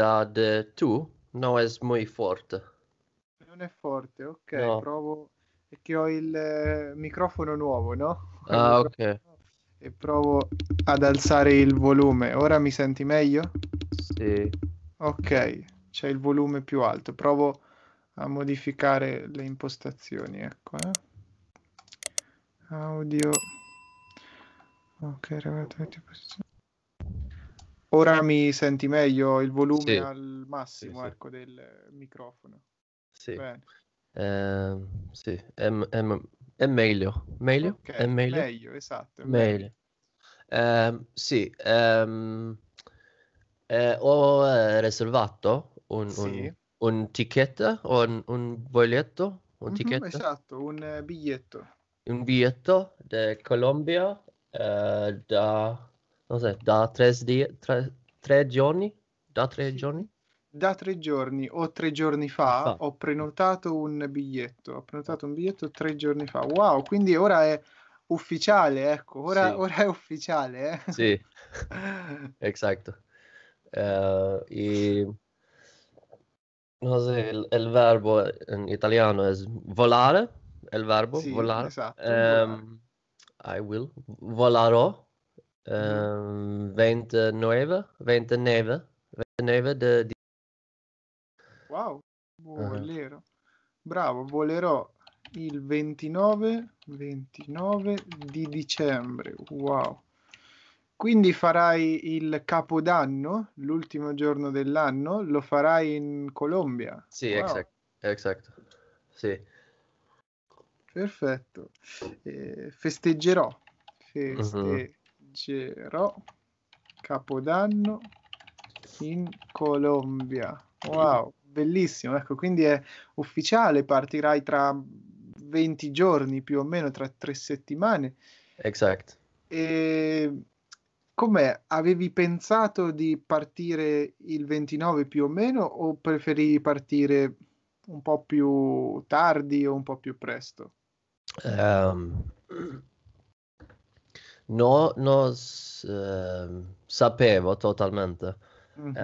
ad eh, tu no è muy forte Non è forte, ok, no. provo che ho il eh, microfono nuovo, no? Ah, ok. E provo ad alzare il volume. Ora mi senti meglio? Sì. Ok, c'è il volume più alto. Provo a modificare le impostazioni, ecco. Eh. Audio. Ok, ragazzi, Ora mi senti meglio il volume sì. al massimo sì, ecco, sì. del microfono. Sì. Eh, sì. È, è, è, meglio. Meglio? Okay. È meglio? meglio esatto. È meglio. meglio. Eh, sì. Ehm, eh, ho eh, riservato un, un, un ticket, un, un biglietto. Un mm-hmm, ticket. esatto, un biglietto. Un biglietto eh, da Colombia da cos'è? Da tre, tre, tre giorni? Da tre sì. giorni? Da tre giorni o tre giorni fa, fa ho prenotato un biglietto. Ho prenotato un biglietto tre giorni fa. Wow, quindi ora è ufficiale, ecco, ora, sì. ora è ufficiale. Eh? Sì, esatto. Uh, eh, y... no sé, el, el, verbo in italiano è volare, È il verbo sí, volar. Esatto, um, ehm, volar. I will, volarò, 29, 29, 29 de, Wow, Bolero. Uh-huh. Bravo, volerò il 29, 29 di dicembre. Wow. Quindi farai il capodanno, l'ultimo giorno dell'anno, lo farai in Colombia. Sì, wow. esatto. Exact. Sì. Perfetto. Eh, festeggerò. Mm-hmm. Feste- uh-huh viaggerò capodanno in Colombia. Wow, bellissimo. Ecco, quindi è ufficiale, partirai tra 20 giorni più o meno, tra tre settimane. Esatto. E com'è? Avevi pensato di partire il 29 più o meno o preferivi partire un po' più tardi o un po' più presto? Um, No, non eh, sapevo totalmente. Mm-hmm.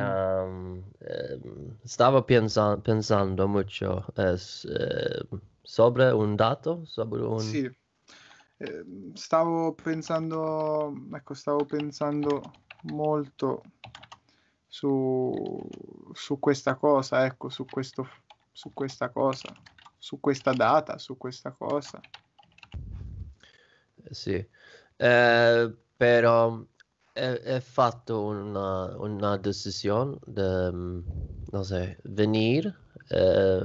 Um, stavo pensa- pensando molto eh, ehm, sobre un dato, sobre un... Sì. Stavo pensando, ecco, stavo pensando molto su, su questa cosa, ecco, su, questo, su questa cosa, su questa data, su questa cosa. Eh, sì. Eh, però è fatto una, una decisione di, mm, no sé, venire. Eh,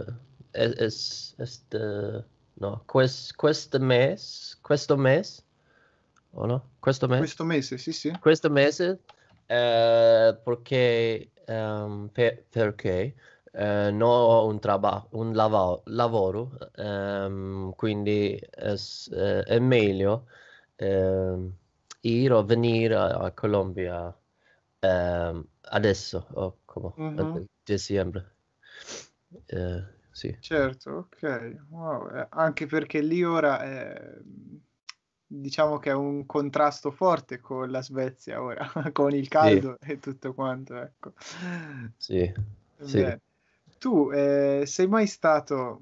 es, este, no, quest, questo mese, questo mese, o no? Questo mese? Questo mese, sì, sì. Questo mese, eh, perché, um, per, perché eh, non ho un, traba- un lava- lavoro, um, quindi es, eh, è meglio eh, ir o venire a, a Colombia eh, adesso, oh, come, uh-huh. dicembre. Eh, sì. Certo, ok. Wow. Eh, anche perché lì ora è, diciamo che è un contrasto forte con la Svezia ora, con il caldo sì. e tutto quanto, ecco. Sì. sì. Tu eh, sei mai stato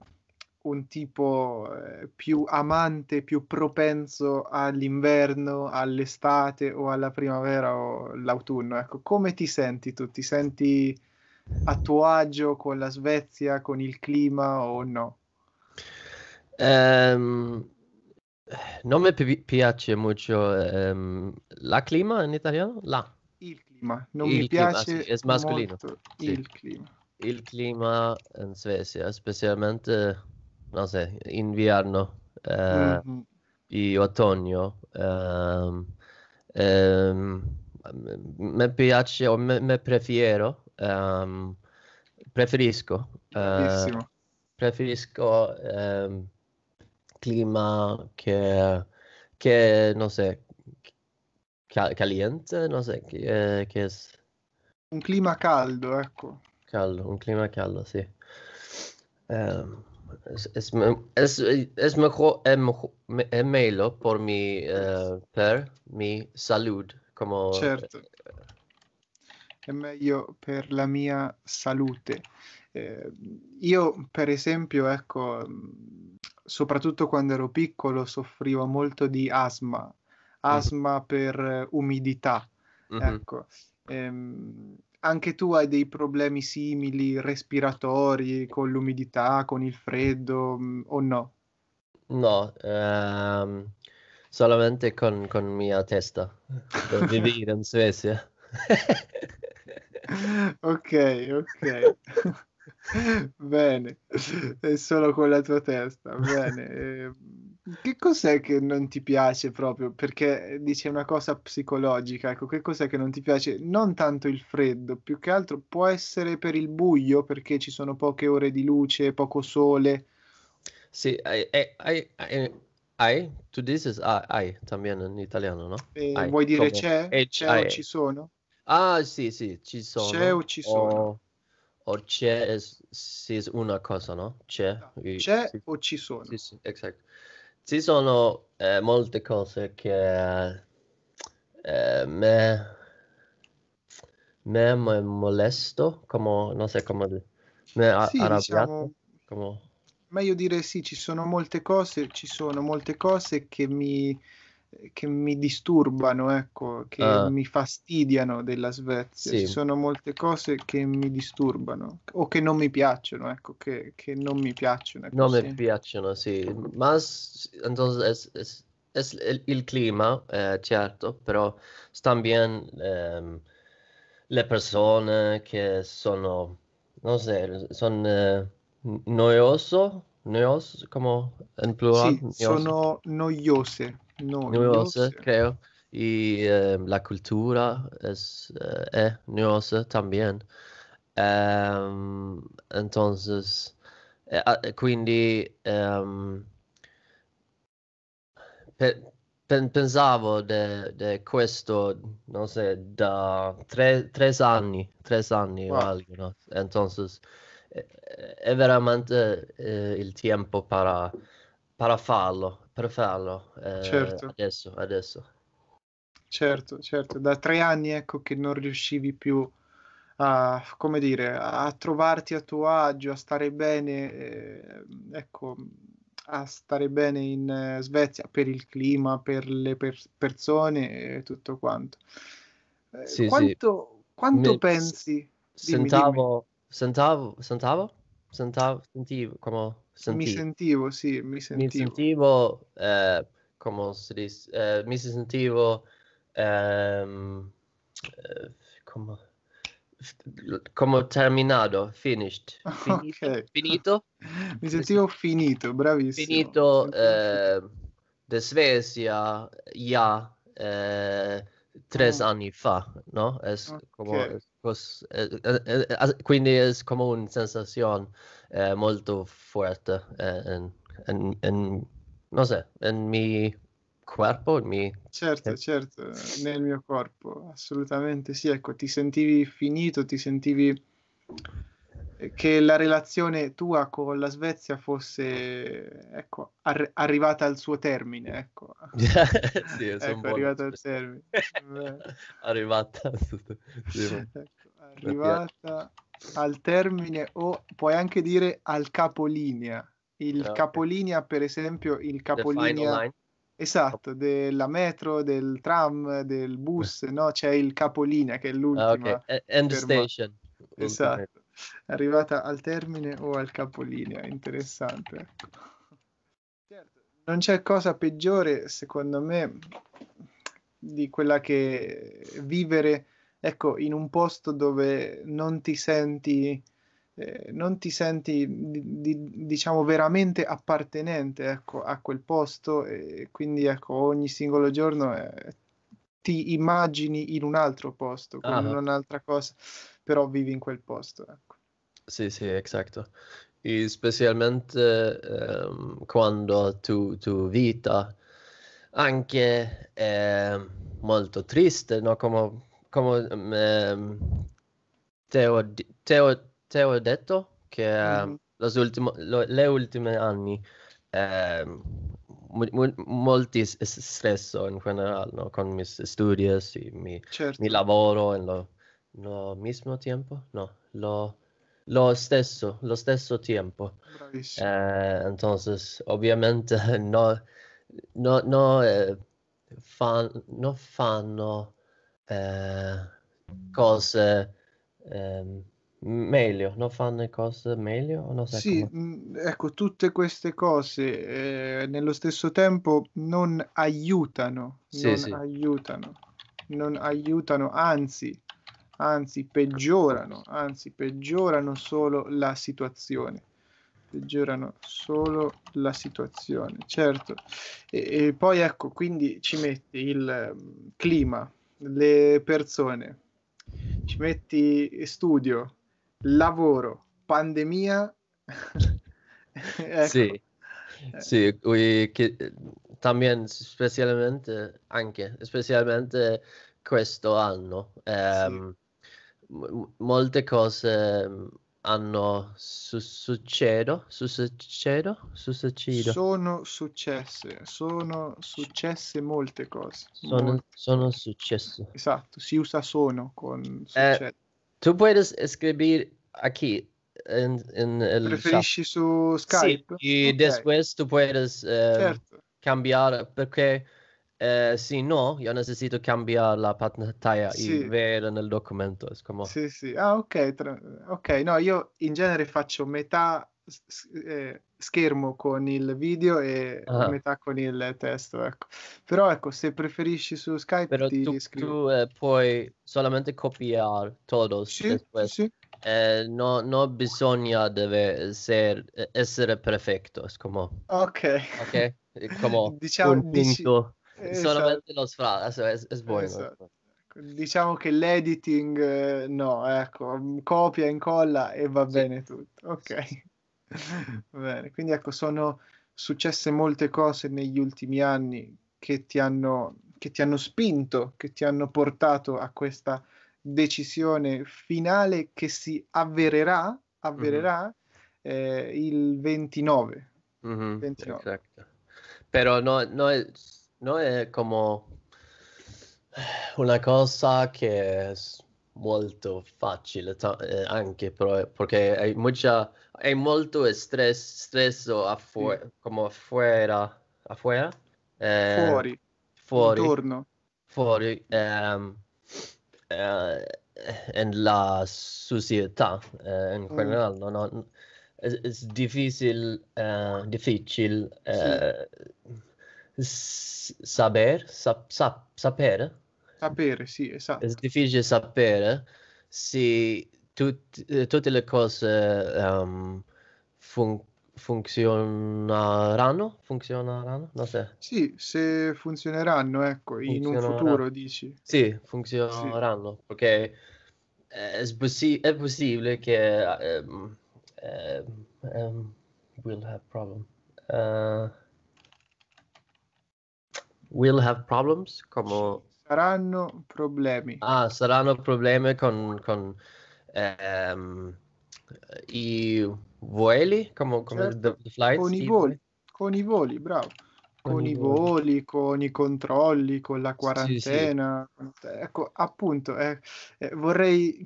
un tipo eh, più amante, più propenso all'inverno, all'estate o alla primavera o l'autunno? Ecco, come ti senti tu? Ti senti a tuo agio con la Svezia, con il clima o no? Um, non mi pi- piace molto um, la clima in italiano? La. Il clima. Non il mi clima, piace sì, è mascolino. Sì. il clima. Il clima in Svezia, specialmente no sé, invierno eh, mm-hmm. y otoño. Um, um, me piace o me, me prefiero, um, preferisco, uh, preferisco clima che, che, non so, caliente, non so, che, eh, che è... Un clima caldo, ecco. Caldo, un clima caldo, sì. Um, es, es, es, es mejor, es, mejor por mi, uh, per mi salud. Como... Certo. È eh. meglio per la mia salute. Eh, io, per esempio, ecco, soprattutto quando ero piccolo, soffrivo molto di asma, mm-hmm. asma mm-hmm. per umidità. Mm-hmm. Ecco. Mm-hmm. Ehm, anche tu hai dei problemi simili respiratori con l'umidità, con il freddo mm, o no? No, ehm, solamente con, con mia testa per vivere in Svezia. ok, ok. Bene, è solo con la tua testa. Bene. Ehm, che cos'è che non ti piace proprio? Perché eh, dice una cosa psicologica, ecco, che cos'è che non ti piace? Non tanto il freddo, più che altro può essere per il buio, perché ci sono poche ore di luce, poco sole. Sì, hai, to this is I, I también in italiano, no? Eh, vuoi dire come? c'è? H- eh, c'è I. o ci sono? Ah, sì, sì, ci sono. C'è o ci sono? O, o c'è, è, sì, una cosa, no? C'è. No, ah, c'è sì. o ci sono? Sì, sì, esatto ci sono eh, molte cose che eh, me, me, molesto, come, non so come dire, me a, sì, arrabbiato. Diciamo, come... Meglio dire sì, ci sono molte cose, ci sono molte cose che mi che mi disturbano, ecco, che ah. mi fastidiano della Svezia. Sì. Ci sono molte cose che mi disturbano o che non mi piacciono, ecco, che, che non mi piacciono. Ecco, non sì. mi piacciono, sì. Ma entonces, es, es, es il clima, eh, certo, però stanno bien ehm, le persone che sono, non so, sono eh, noioso, noioso, come in plural? Sì, sono noiose. No, numerose, creo. Y eh, la cultura es, eh, numerosa también. Um, entonces, eh, ah, eh quindi um, pe- pe- pensavo di questo, non so, da tre, tre anni, tre anni wow. o algo, ¿no? Entonces, eh, è veramente eh, il tempo per farlo per farlo eh, certo. adesso, adesso. Certo, certo, da tre anni ecco che non riuscivi più a, come dire, a trovarti a tuo agio, a stare bene, eh, ecco, a stare bene in eh, Svezia per il clima, per le per- persone e tutto quanto. Eh, sì, quanto, sì. quanto Mi... pensi? Dimmi, sentavo, dimmi. sentavo, sentavo, sentavo, sentivo come Sentì. Mi sentivo, sì, mi sentivo. Mi sentivo, eh, come si dice, eh, mi sentivo, ehm, eh, come, come terminato, finished, finito. Okay. finito? mi sentivo finito, bravissimo. Finito, eh, de Svezia, ya, eh, tre mm. anni fa, no? Es, okay. come, es, Pues, eh, eh, eh, quindi è come una sensazione molto forte in, in, in, no sé, nel mio corpo, in mio... Certo, certo, nel mio corpo, assolutamente sì, ecco, ti sentivi finito, ti sentivi che la relazione tua con la Svezia fosse ecco, ar- arrivata al suo termine. Ecco. sì, ecco, arrivata al termine. arrivata. Sì, ecco, arrivata al termine o puoi anche dire al capolinea. Il ah, okay. capolinea, per esempio, il capolinea... Esatto, della metro, del tram, del bus, no? C'è il capolinea che è l'ultima. Ah, okay. End fermata. station. Esatto arrivata al termine o al capolinea. Interessante. Ecco. Certo, non c'è cosa peggiore, secondo me, di quella che vivere ecco, in un posto dove non ti senti, eh, non ti senti di, di, diciamo, veramente appartenente ecco, a quel posto e quindi ecco, ogni singolo giorno eh, ti immagini in un altro posto, ah. in un'altra cosa però vivi in quel posto. Ecco. Sì, sì, esatto. E specialmente ehm, quando tu, tu vita anche eh, molto triste, no? come, come ehm, te, ho, te, ho, te, ho, detto che ehm, mm-hmm. ultimo, lo, le ultime anni ehm, molti stress in generale no? con i miei studi, mi, certo. mi lavoro e lo, No, mismo tempo? No, lo, lo stesso, lo stesso tiempo. Eh, entonces, ovviamente, no, no, no, eh, fan, no fanno eh, cose ehm, meglio, non fanno cose meglio? Non sì, come... Mm, ecco, tutte queste cose eh, nello stesso tempo non aiutano, sì, non sì. aiutano, non aiutano, anzi anzi peggiorano, anzi peggiorano solo la situazione peggiorano solo la situazione, certo. E, e, poi ecco, quindi ci metti il mm, clima, le persone, ci metti studio, lavoro, pandemia. ecco. Sì, sì, e che, también specialmente, anche, specialmente questo anno. Um, sì. Ehm, molte cose mm, hanno su- succedo, su- succedo, su- succedo. Sono successe, sono successe molte cose. Sono, molte. sono successe. Esatto, si usa sono con eh, tu puoi scrivere a chi? In, in el, Preferisci su Skype? Sì, okay. e después tu puoi uh, certo. cambiare perché eh, sí, no, io necessito cambiare la pantalla sí. y ver documento. Es Sì, Sí, Ah, ok. Tra... Ok, no, io in genere faccio metà eh, schermo con il video e ah. metà con il testo, ecco. Però ecco, se preferisci su Skype Però tu, tu eh, puoi solamente copiare tutto. sì, después. Sì. Eh, no, no, bisogna deve ser, eh, essere perfetto, es Ok. Ok, como diciamo, un dici esatto. solamente lo sfratto, es- esatto. Diciamo che l'editing, eh, no, ecco, mm, copia, incolla e va sì. bene tutto. Ok. Sì. bene, quindi ecco, sono successe molte cose negli ultimi anni che ti hanno, che ti hanno spinto, che ti hanno portato a questa decisione finale che si avvererà, avvererà mm-hmm. eh, il 29. Mm-hmm, 29. Però no, no, no È come una cosa che è molto facile eh, anche però, perché hay mucha hay molto stress stresso afu- sì. come afuera afuera eh, fuori fuori intorno fuori ehm, eh, la società eh, in mm. generale mm. non ho, è, è difficile, eh, difficile sì eh, S- saber, sap- sap- sapere. Sapere, sì, esatto. È difficile sapere se tut- tutte le cose um, ehm, funzionano funzioneranno? Funzioneranno? No, se. Sì, se funzioneranno, ecco, in un futuro dici. Sì, funzioneranno, sì. perché è, possi- è, possibile che um, um, um, we'll have problem. Uh, will have problems? Come... Saranno problemi. Ah, saranno problemi con, con ehm, i voli? Come, come certo. the, the con i voli, con i voli, bravo. Con, i voli, con i controlli, con la quarantena. Sì, sì. Ecco, appunto, eh, eh, vorrei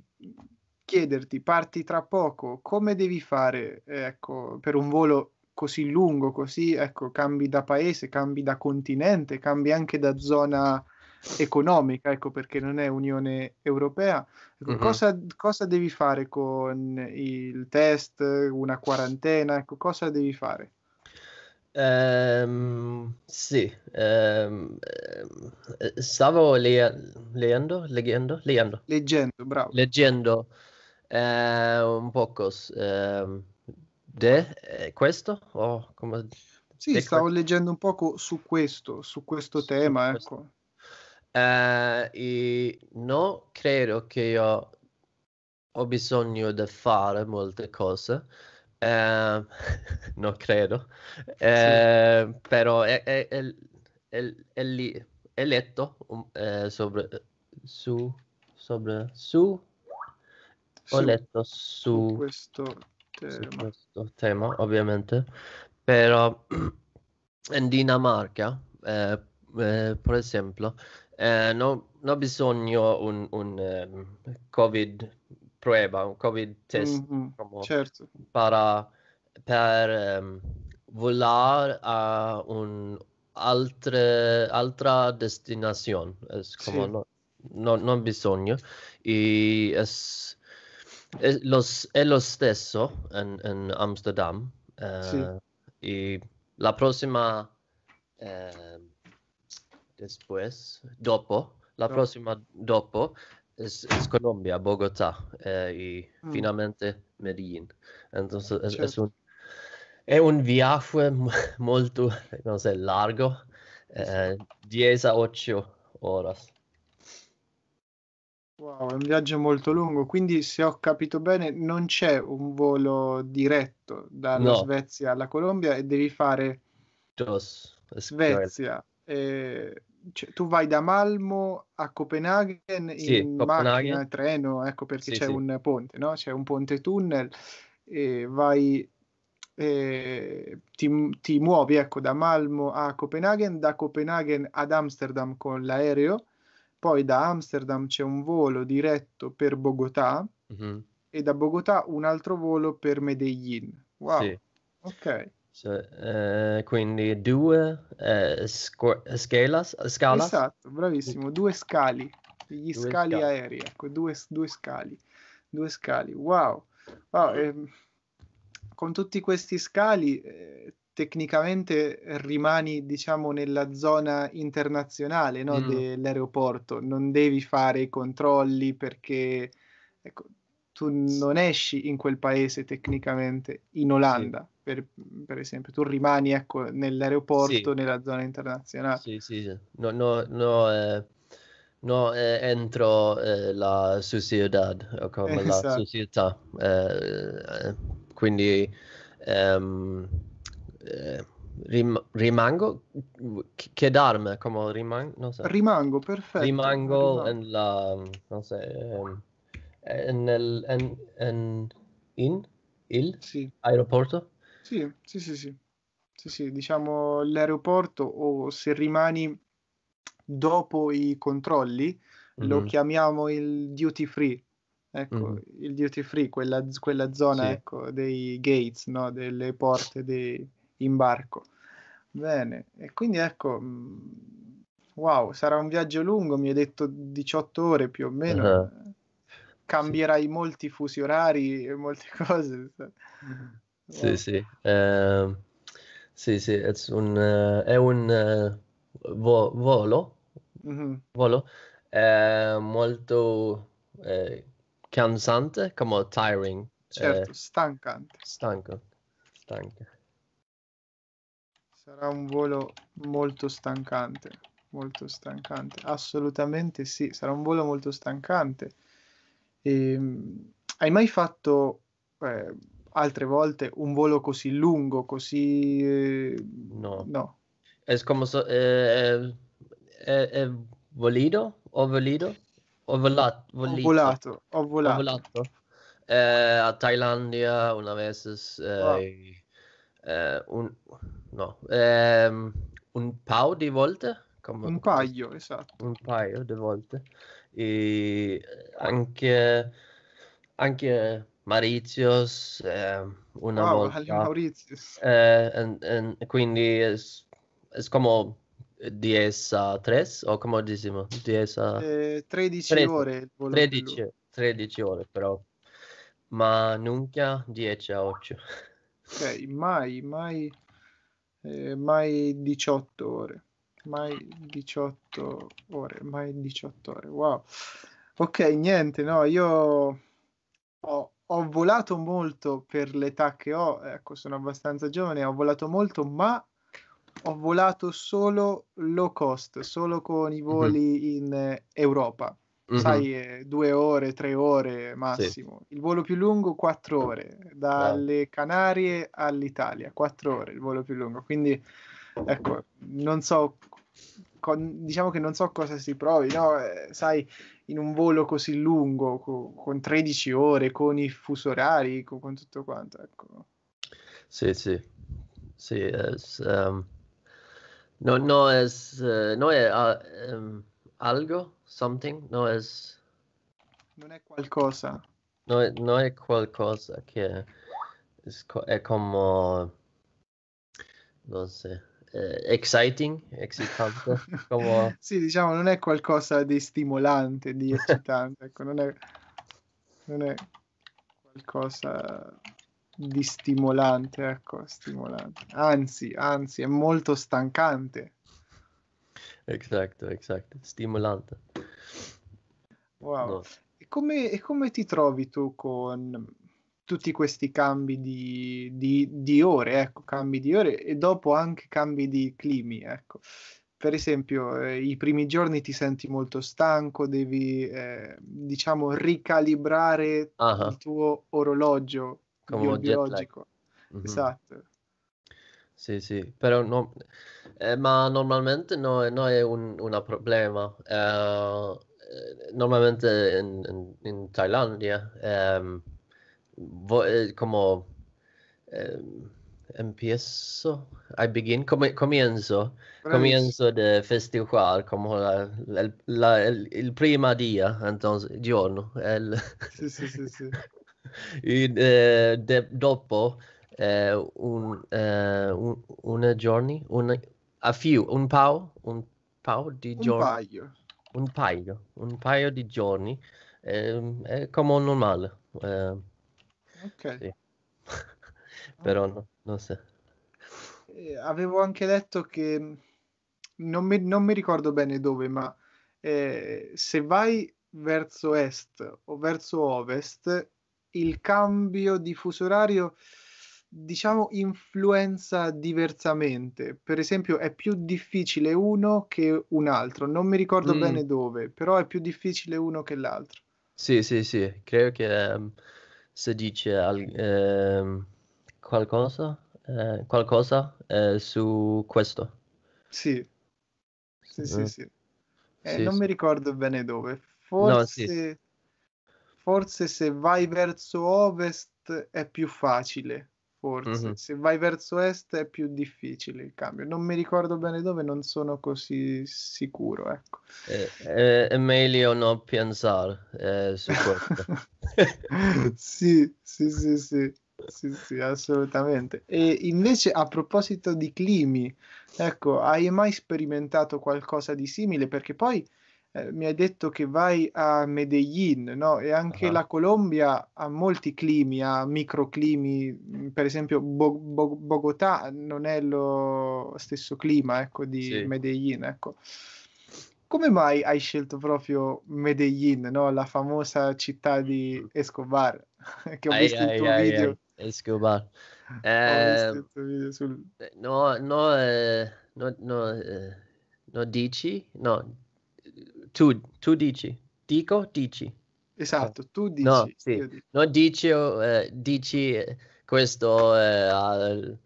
chiederti, parti tra poco, come devi fare ecco, per un volo così lungo, così ecco, cambi da paese, cambi da continente, cambi anche da zona economica, ecco perché non è Unione Europea. Ecco, uh-huh. cosa, cosa, devi fare con il test, una quarantena? Ecco, cosa devi fare? Um, sì, um, stavo le- leendo, leggendo, leggendo, leggendo, bravo. Leggendo eh, un poco. Eh, De, eh, questo? O come... Sì, De stavo que... leggendo un poco su questo, su questo su tema, questo. ecco. Uh, eh, e non credo che io ho bisogno di fare molte cose. Uh, non credo, uh, però è, è, è, è, è lì è letto um, eh, sopra, su, sopra, su, su, ho letto su, su questo tema. Su questo tema, ovviamente. Però in Dinamarca, eh, eh, per esempio, eh, non bisogno bisogna un, un um, Covid prueba, un Covid test mm-hmm, certo. para, per um, volare a un'altra destinazione. Eh, sì. No, no, non bisogno. E es, los, lo mismo en, en Amsterdam. Eh, y la próxima, eh, después, la próxima después es, Colombia, Bogotá eh, y mm. finalmente Medellín. Entonces es, un, viaje muy, largo, 10 a 8 horas. Wow, è un viaggio molto lungo, quindi se ho capito bene non c'è un volo diretto dalla No. Svezia alla Colombia e devi fare Jos, Svezia. eh, cioè, tu vai da Malmo a Copenaghen Sì, in Copenaghen. macchina, treno, ecco perché Sì, c'è sì. un ponte, no? C'è un ponte tunnel e vai, eh, ti, ti muovi ecco, da Malmo a Copenaghen, da Copenaghen ad Amsterdam con l'aereo poi da Amsterdam c'è un volo diretto per Bogotà mm-hmm. e da Bogotà un altro volo per Medellin. Wow. Sì. Ok. So, cioè, eh, quindi due eh, sco- scala, scala? Esatto, bravissimo, due scali, gli due scali, scali, aerei, ecco, due, due, scali, due scali, wow, wow eh, con tutti questi scali eh, tecnicamente rimani, diciamo, nella zona internazionale no, mm. dell'aeroporto, non devi fare i controlli perché ecco, tu non esci in quel paese tecnicamente, in Olanda. Sì. Per, per, esempio, tu rimani ecco, nell'aeroporto, sì. nella zona internazionale. Sì, sì, sì. No, no, no, eh, no eh, entro eh, la ecco, esatto. società, come eh, esatto. Eh, la società. quindi ehm, eh, rim- rimango, quedarme, come rimango, non so. Rimango, perfetto. Rimango, rimango. en la, non so, um, en, en, en, in, il, sì. aeroporto? Sì, sì, sì, sì. Sì, sì, diciamo l'aeroporto o se rimani dopo i controlli mm-hmm. lo chiamiamo il duty free. Ecco, mm-hmm. il duty free, quella, quella zona sì. ecco, dei gates, no? delle porte dei, in barco. Bene, e quindi ecco, mm, wow, sarà un viaggio lungo, mi hai detto 18 ore più o meno. Uh-huh. Cambierai sì. molti fusi orari e molte cose. Sì, wow. Eh. sì. Uh, sì, sì, eh, è un, uh, è un uh, vo- volo, uh-huh. volo molto cansante, come tiring. Certo, stancante. Stanco, stanco sarà un volo molto stancante, molto stancante, assolutamente sì, sarà un volo molto stancante. E, ehm, hai mai fatto eh, altre volte un volo così lungo, così... Eh, no. no. Es como... So, eh, eh, volido? Ho volido? Ho volato. Ho volato. Ho volato. Ho volato. Eh, a Thailandia una vez eh, wow. eh, un, no, ehm, un paio di volte. Come... Un paio, esatto. Un paio di volte. E eh, anche, anche Mauritius, eh, una wow, volta. Maurizio. Eh, quindi è come 10 a 3 o come decimo? 10 a... Eh, 13, 13 ore. 13, 13 ore però, ma nunca 10 a 8. Ok, mai, mai eh, mai 18 ore, mai 18 ore, mai 18 ore, wow. Ok, niente, no, io ho, ho volato molto per l'età che ho, ecco, sono abbastanza giovane, ho volato molto, ma ho volato solo low cost, solo con i mhm. voli mm-hmm. in eh, Europa mm-hmm. sai, eh, due ore, tre ore massimo. Sì. Il volo più lungo, quattro ore, dalle ah. Canarie all'Italia, quattro ore il volo più lungo. Quindi, ecco, non so, con, diciamo che non so cosa si provi, no? Eh, sai, in un volo così lungo, co- con 13 ore, con i fusi orari, co- con tutto quanto, ecco. Sì, sì, sì, es, um... No, no, es, uh, no, è, uh, um, algo, something, no es... Non è qualcosa. No, no è qualcosa che es, è come... Non sé. Eh, exciting, excitante. como... sì, diciamo, non è qualcosa di stimolante, di eccitante. ecco, non è, non è qualcosa di stimolante, ecco, stimolante. Anzi, anzi, è molto stancante. Esatto, esatto, stimolante. Wow. No. E, come, e, come, ti trovi tu con tutti questi cambi di, di, di, ore, ecco, cambi di ore e dopo anche cambi di climi, ecco. Per esempio, eh, i primi giorni ti senti molto stanco, devi, eh, diciamo, ricalibrare uh-huh. il tuo orologio come biologico. Mm-hmm. Esatto. sí, sí. Pero no, eh, ma normalmente no, no hay un una problema. Uh, normalmente en, en, en Tailandia, um, como um, empiezo, I begin, comienzo, comienzo de festejar como la, la, la, el, el, prima día, entonces, giorno. El... Sí, sí, sí, sí. y eh, de, dopo eh, un, eh, un, una giorni, un, a few, un paio, un paio di giorni. Un paio. Un paio, di giorni. Eh, è come un normale. Ehm, ok. Sì. Ah. Però no, non so. Eh, avevo anche detto che mm, non mi, non mi ricordo bene dove, ma eh, se vai verso est o verso ovest, il cambio di fuso orario diciamo, influenza diversamente. Per esempio, è più difficile uno che un altro. Non mi ricordo mm. bene dove, però è più difficile uno che l'altro. Sì, sì, sì. Credo che um, ehm, si dice al, eh, qualcosa, eh, qualcosa eh, su questo. Sì, sì, sì. Mm. sì. Eh, sì non sì. mi ricordo bene dove. Forse, no, forse se vai verso ovest è più facile forse. Mm-hmm. Se vai verso est è più difficile il cambio. Non mi ricordo bene dove, non sono così sicuro. Ecco. Eh, eh, è meglio non pensare eh, su questo. sì, sì, sì, sì. Sì, sì, assolutamente. E invece a proposito di climi, ecco, hai mai sperimentato qualcosa di simile? Perché poi eh, mi hai detto che vai a Medellin, no? E anche uh-huh. la Colombia ha molti climi, ha microclimi, mm, per esempio Bo- Bo- Bogotà non è lo stesso clima, ecco, di sì. Medellin, ecco. Come mai hai scelto proprio Medellin, no? La famosa città di Escobar, che ho ai, visto ai, il tuo ai, video. Escobar. Eh, sul... No, no, eh, no, no, eh, no dici? No, tu, tu dici. Dico, dici. Esatto, tu dici. No, sì. non dici, eh, dici eh, questo eh, al,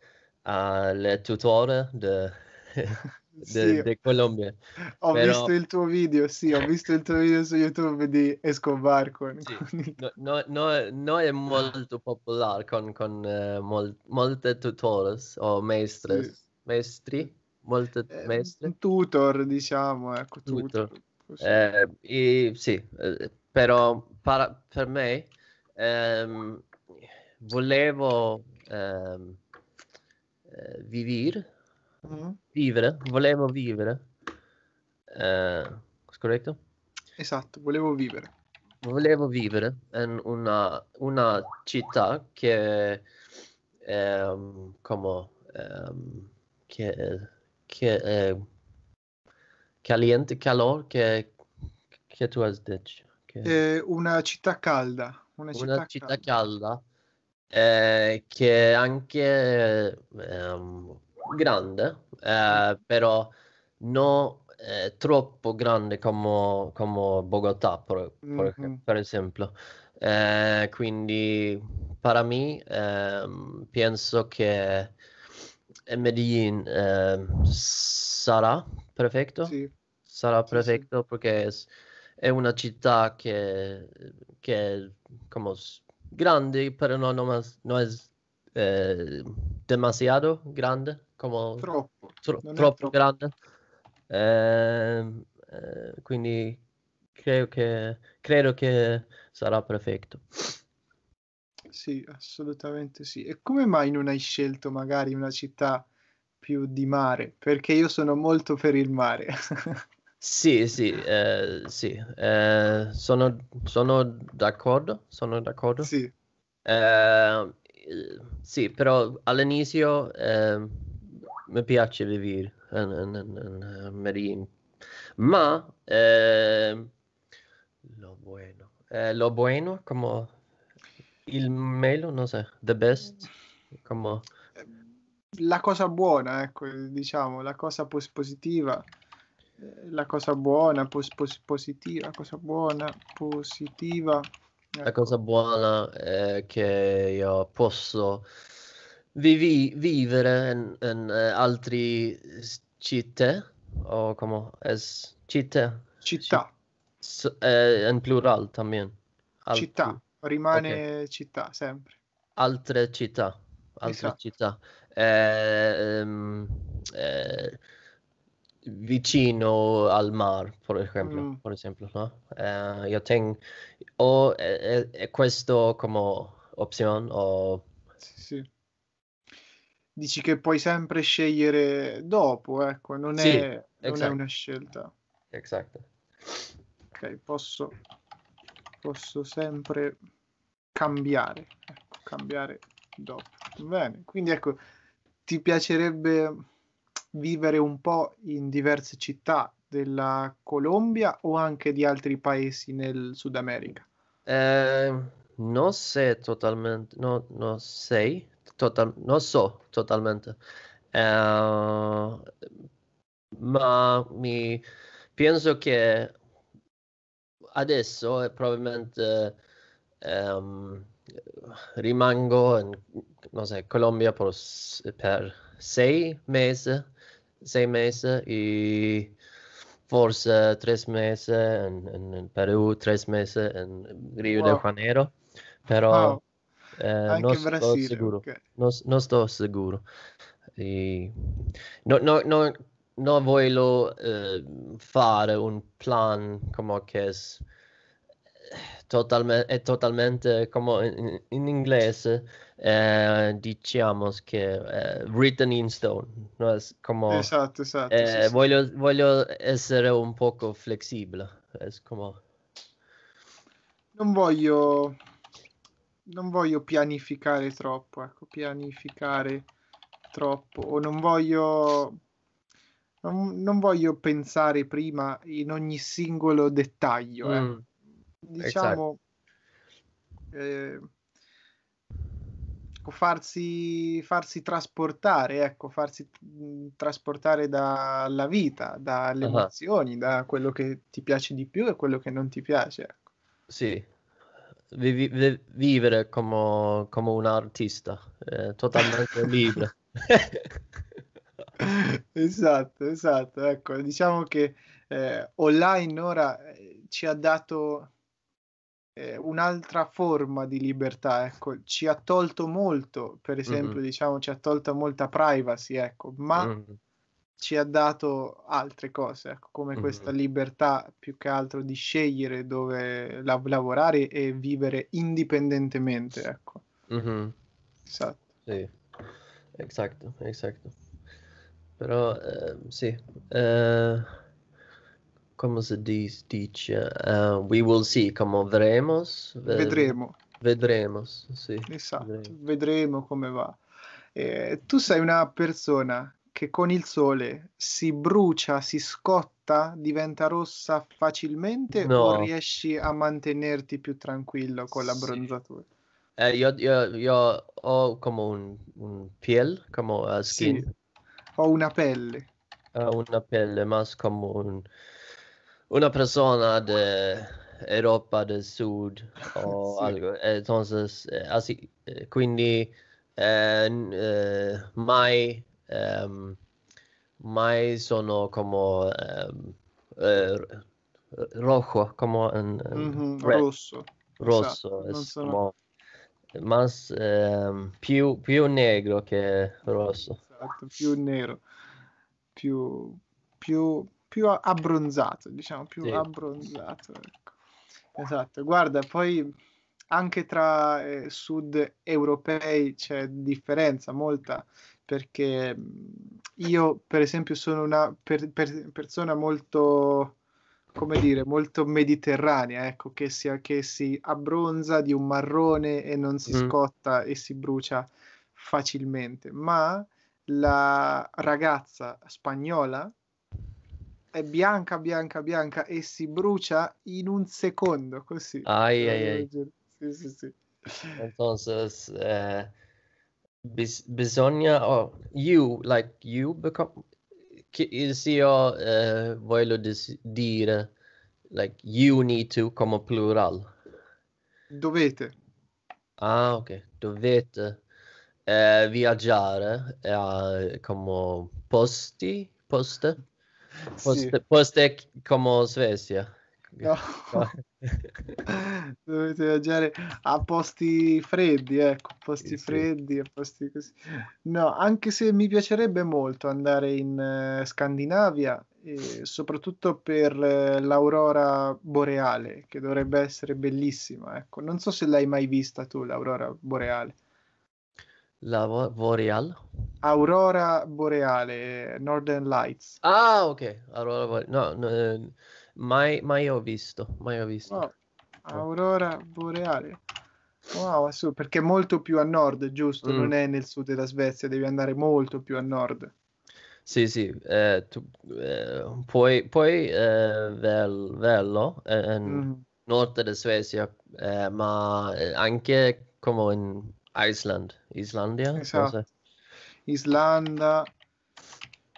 al, tutore de, de, sì. de Colombia. Ho Però... visto il tuo video, sì, ho visto il tuo video su YouTube di Escobar. Con, sì. con... No, no, no, è molto popolare con, con eh, mol, molte tutores o maestres. Sì. Maestri? Molte eh, maestre? tutor, diciamo, ecco, tutor. tutor Ehm, eh, e, sì, però para, per me ehm, volevo ehm, eh, vivere, mm-hmm. vivere, volevo vivere, eh, corretto? Esatto, volevo vivere. Volevo vivere in una, una città che, ehm, come, ehm, che, che Caliente calor, che, che tu hai detto? Che... Eh, una città calda. Una città, una città calda, calda eh, che è anche ehm, grande, eh, però non troppo grande come, come Bogotà, per, per, mm-hmm. per esempio. Eh, quindi per me eh, penso che Medellin eh, sarà prefetto? Sì. Sarà prefetto sì, sì. perché è una città che, che è come, grande, però non, non è eh, demasiado grande, come, troppo, tro- troppo, troppo, grande. Eh, eh, quindi credo che, credo che sarà prefetto. Sì, assolutamente sì. E come mai non hai scelto magari una città più di mare, perché io sono molto per il mare. sì, sì, eh, sì. Eh, sono, sono, d'accordo, sono d'accordo. Sì. Eh, sì, però all'inizio ehm, mi piace vivere a eh, Medellin, ma ehm, lo bueno, eh, lo bueno, come il melo, non so, the best, come la cosa buona, ecco, diciamo, la cosa positiva, eh, la cosa buona, pos- pos- positiva, cosa buona, positiva. Ecco. La cosa buona è che io posso vivi- vivere in, in uh, altri città, o come è città? Città. C- eh, in plural, también. Alt- città, rimane okay. città sempre. Altre città, altre esatto. città eh, ehm, eh, vicino al mar, per esempio. Mm. Per esempio no? eh, io tengo o questo come opzione o... Sì, sì. Dici che puoi sempre scegliere dopo, ecco, non, sì, è, non è, una scelta. Esatto. Ok, posso, posso sempre cambiare, ecco, cambiare dopo. Bene, quindi ecco, ti piacerebbe vivere un po' in diverse città della Colombia o anche di altri paesi nel Sud America? Eh, non sé totalmente, no, no sei, total, non so totalmente, eh, ma mi penso che adesso è probabilmente... Um, rimango in, no sé, Colombia por, per sei mesi, sei mesi e forse tre mesi in, in, in Perù, tre mesi in Rio wow. de Janeiro, però wow. eh, non, sto Brasile, sicuro, okay. non, non, sto sicuro. E no, no, no, non voglio eh, fare un plan come che... È, totalme- è totalmente come in, in inglese eh, diciamo che eh, written in stone no? come, esatto esatto eh, sì, sì. Voglio, voglio, essere un poco flessibile come... non voglio non voglio pianificare troppo ecco pianificare troppo o non voglio non, non voglio pensare prima in ogni singolo dettaglio mm. Ecco diciamo eh, farsi, farsi, trasportare, ecco, farsi mm, trasportare dalla vita, dalle uh-huh. emozioni, da quello che ti piace di più e quello che non ti piace. Ecco. Sì, Vivi, vi, vivere come, come un artista, eh, totalmente libero. esatto, esatto. Ecco, diciamo che eh, online ora eh, ci ha dato eh, un'altra forma di libertà, ecco, ci ha tolto molto, per esempio, mm-hmm. diciamo, ci ha tolto molta privacy, ecco, ma mm-hmm. ci ha dato altre cose, ecco, come mm-hmm. questa libertà più che altro di scegliere dove la- lavorare e vivere indipendentemente, ecco. Mm-hmm. Esatto. Sì, esatto, esatto. Però eh, sì, eh come si dice? Uh, we will see, come veremos. Ved- vedremo. Vedremo, sì. Esatto, vedremo, vedremo come va. Eh, tu sei una persona che con il sole si brucia, si scotta, diventa rossa facilmente no. o riesci a mantenerti più tranquillo con la bronzatura? Eh, io, io, io, ho come un, un piel, come uh, skin. Sì. Ho una pelle. Uh, una pelle, ma come un una persona de Europa del Sud o sì. algo. Entonces, eh, así, eh, quindi eh, eh mai, um, mai sono come um, eh, rojo, come un, mm-hmm, rosso. Rosso, esatto. sono... mas, um, ehm, più, più negro che rosso. Esatto, più nero, più, più più abbronzato, diciamo, più sì. abbronzato. Ecco. Esatto, guarda, poi anche tra eh, sud europei c'è differenza molta perché mm, io per esempio sono una per, per, persona molto come dire molto mediterranea ecco che sia, che si abbronza di un marrone e non si mm. scotta e si brucia facilmente ma la ragazza spagnola è bianca, bianca, bianca e si brucia in un secondo, così. Ai, ai, ai. Sì, sì, sì. Entonces, eh, bis- bisogna, oh, you, like you become, che, se io eh, voglio dis- dire, like you need to come plural. Dovete. Ah, ok, dovete eh, viaggiare eh, come posti, poste. Post, sì. Post come Svezia. No. Dovete viaggiare a posti freddi, ecco, posti sì, freddi, a posti così. No, anche se mi piacerebbe molto andare in uh, Scandinavia, eh, soprattutto per uh, l'aurora boreale, che dovrebbe essere bellissima, ecco. Non so se l'hai mai vista tu, l'aurora boreale. La Boreal? Aurora Boreale, eh, Northern Lights. Ah, ok. Aurora Boreale. No, no, eh, mai, mai ho visto. Mai ho visto. Oh, Aurora Boreale. Wow, assurdo, perché è molto più a nord, giusto? Mm. Non è nel sud della Svezia, devi andare molto più a nord. Sì, sì, eh, tu, eh, puoi, puoi eh, vel, vello eh, mm. nord della Svezia, ma anche come in Iceland. Islandia? Esatto. Islanda,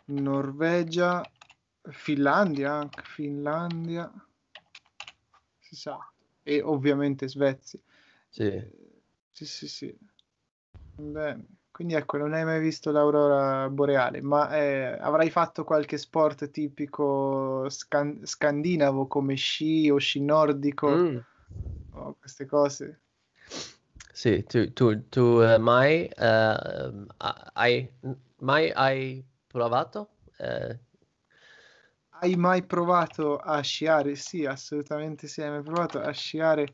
Norvegia, Finlandia, anche Finlandia, si sa, e ovviamente Svezia. Sì. Eh, sì, sì, sì. Beh, quindi ecco, non hai mai visto l'aurora boreale, ma eh, avrai fatto qualche sport tipico scan- scandinavo come sci o sci nordico mm. o oh, queste cose? Sì, tu, tu, tu eh, mai, eh, ehm, hai, mai hai provato? Eh. Hai mai provato a sciare? Sì, assolutamente sì, hai mai provato a sciare.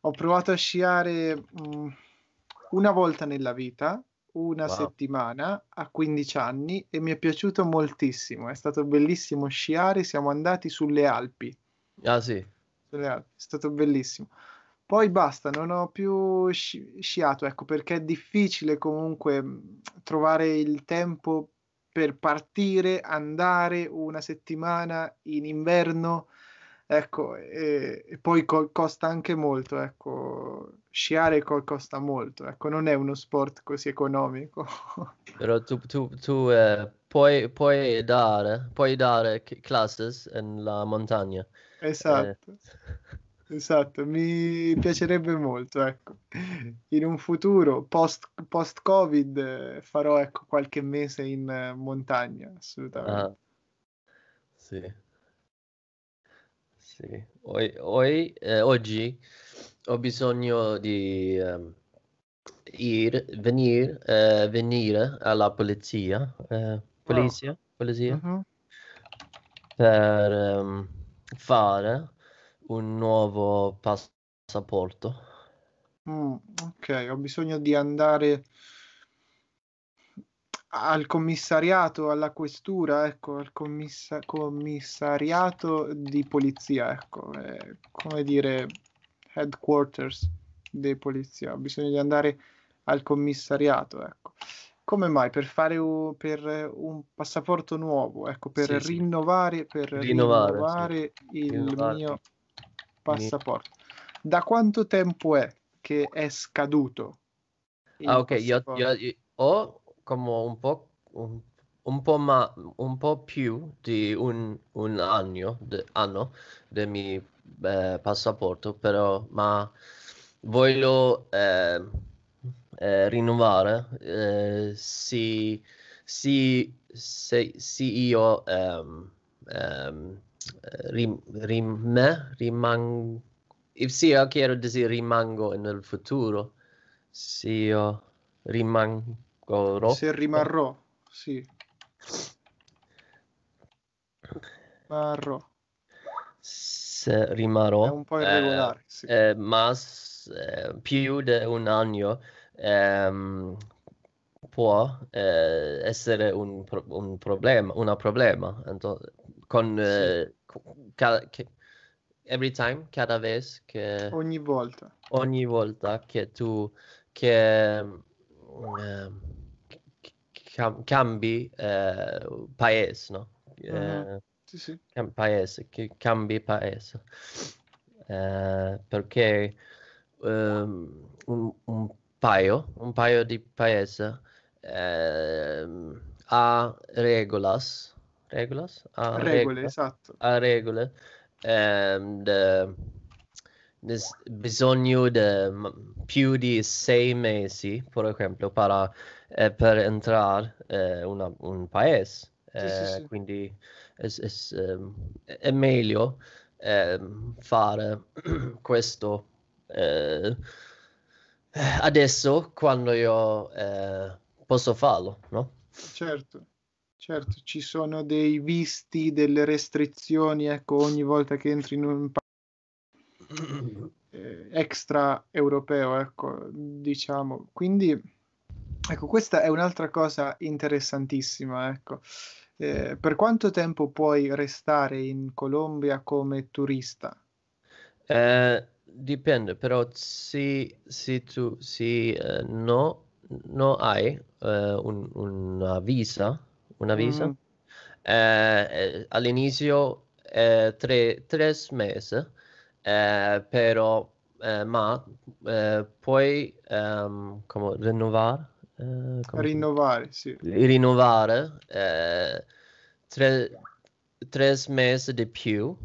Ho provato a sciare mh, mm, una volta nella vita, una wow. settimana a 15 anni e mi è piaciuto moltissimo. È stato bellissimo sciare, siamo andati sulle Alpi. Ah sì. Sulle Alpi, è stato bellissimo. Poi basta, non ho più sci- sciato, ecco, perché è difficile comunque mhmm, trovare il tempo per partire, andare una settimana in inverno, ecco, e, e poi co- costa anche molto, ecco, sciare co- costa molto, ecco, non è uno sport così economico. Però tu, tu, tu eh, puoi, puoi, dare, puoi dare classes nella montagna. Esatto. Eh esatto, mi piacerebbe molto, ecco. In un futuro post, covid eh, farò ecco, qualche mese in eh, montagna, assolutamente. Ah, sì. sì. O- o- eh, oggi ho bisogno di um, ir, venir, eh, venire alla polizia, eh, polizia, oh. polizia, uh-huh. per um, fare un nuovo passaporto. Mm, ok, ho bisogno di andare al commissariato, alla questura, ecco, al commissa- commissariato di polizia, ecco, è, come dire, headquarters dei polizia, ho bisogno di andare al commissariato, ecco. Come mai? Per fare un, per un passaporto nuovo, ecco, per sì, rinnovare, per rinnovare, rinnovare sì. il rinnovare. mio passaporto. Da quanto tempo è che è scaduto? Ah, ok, io, io, io, ho come un po', un, un, po', ma, un po più di un, un anno, de, anno del mio eh, passaporto, però ma voglio eh, eh, rinnovare eh, se, se, se io... Um, um, rim, rim, rimango se io quiero dire rimango nel futuro se io rimango se rimarrò sì rimarrò se rimarrò è un po' irregolare eh, sì. eh, ma eh, più di un anno ehm, può eh, essere un, un, problema, una problema Ento, con sì eh, cada, che, every time, cada vez che... Ogni volta. Ogni volta che tu che, eh, cambi eh, paese, no? uh-huh. sì, sì. Eh, cam- paese, che cambi paese. Eh, perché um, un, un, paio, un paio di paese ehm, ha regole Regulas? Ah, regole, regole, esatto. A regole. And, uh, bis- bisogno di più di sei mesi, per esempio, para, eh, per entrare in eh, un paese. Sì, eh, sì, sì. Quindi es, es, ehm, è meglio ehm, fare questo eh, adesso quando io eh, posso farlo, no? Certo. Certo, ci sono dei visti, delle restrizioni, ecco, ogni volta che entri in un paese eh, extra europeo, ecco, diciamo. Quindi, ecco, questa è un'altra cosa interessantissima, ecco. Eh, per quanto tempo puoi restare in Colombia come turista? Eh, dipende, però se, se tu se, eh, no, no hai eh, una visa, una visa. Mm. Eh, eh, all'inizio eh, tre, tre mesi, eh, però eh, ma eh, puoi um, come, rinnovare. Come rinnovare, sì. Rinnovare tre, tre mesi di più,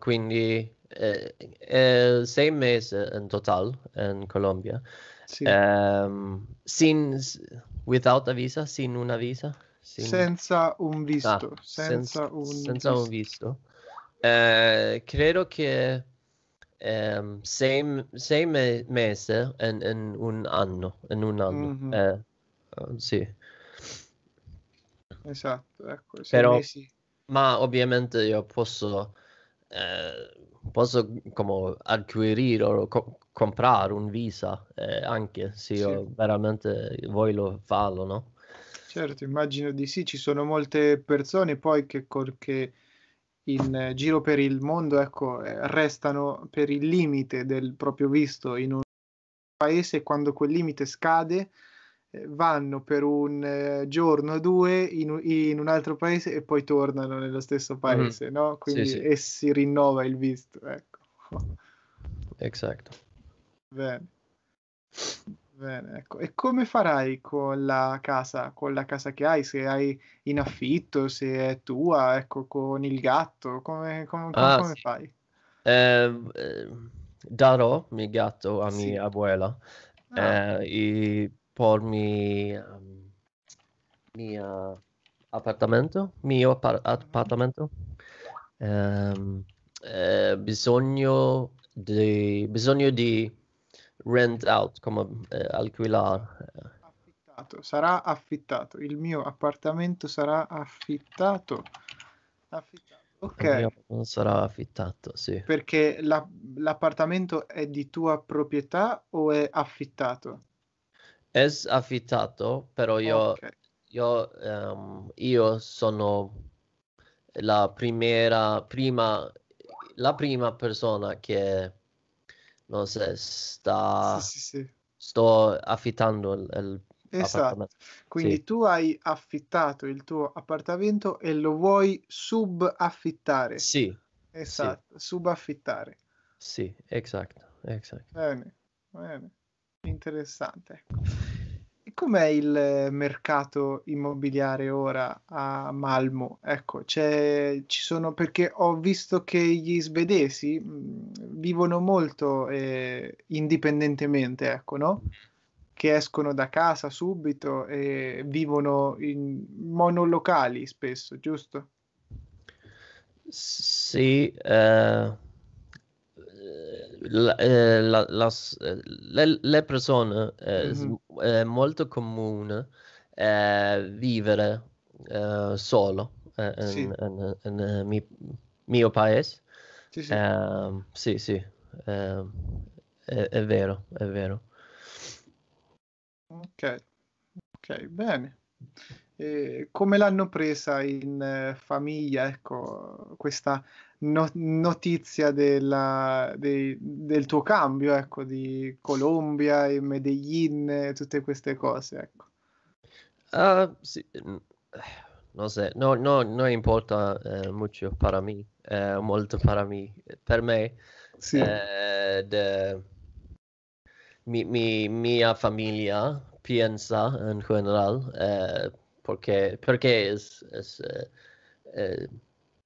quindi sei mesi in totale in Colombia. Sì. Um, sin, without a visa, sin una visa. Sin... senza un visto. Ah, senza, senza, un, senza visto. un visto. Eh, credo che eh, sei, sei me- mesi in, in, un anno. In un anno. Mm-hmm. Eh, eh sì. Esatto, ecco, Però, mesi. Ma ovviamente io posso, eh, posso come acquisire o co- comprare un visa eh, anche se sì. io veramente voglio farlo, no? Certo, immagino di sì, ci sono molte persone poi che, che in giro per il mondo ecco, eh, restano per il limite del proprio visto in un paese e quando quel limite scade eh, vanno per un eh, giorno o due in, in, un altro paese e poi tornano nello stesso paese, mm-hmm. no? Quindi sì, sì. e si rinnova il visto, ecco. Esatto. Bene. Bene, ecco. E come farai con la casa, con la casa che hai, se hai in affitto, se è tua, ecco, con il gatto, come, come, ah, come sì. fai? Eh, darò il gatto a sì. mia abuela ah. eh, e pormi um, ehm, mio appartamento, mio appar- mm-hmm. appartamento. Um, bisogno di, bisogno di rent out come eh, Alquilar. Affittato, sarà affittato, il mio appartamento sarà affittato. affittato. Ok. Non sarà affittato, sì. Perché la, l'appartamento è di tua proprietà o è affittato? È affittato, però io, okay. io, um, io sono la, primera, prima, la prima persona che no se sta... Sì, sì, sì. Sto affittando il, il Esatto. Quindi sì. tu hai affittato il tuo appartamento e lo vuoi subaffittare. Sì. Esatto, sì. subaffittare. Sì, esatto, esatto. Bene, bene. Interessante. Ecco com'è il mercato immobiliare ora a Malmo? Ecco, ci sono perché ho visto che gli svedesi mm, vivono molto eh, indipendentemente, ecco, no? Che escono da casa subito e vivono in monolocali spesso, giusto? Sì, eh, eh, la, la, la, eh, le, le, persone eh, mm-hmm. è molto comune eh, vivere eh, solo in, sì. in, in, in mi, mio paese. Sì, sì, ehm, sì, sì ehm, è, è, vero, è vero. Ok, ok, bene. E come l'hanno presa in famiglia, ecco, questa no- notizia della, dei, del tuo cambio, ecco, di Colombia e Medellin, tutte queste cose, ecco. Uh, sì. Mm, non sé, no, no, no importa eh, mucho para mí, eh, molto para mí, per me. Sì. Eh, mi, mi, mia famiglia pensa in generale, eh, perché, perché è, es, eh,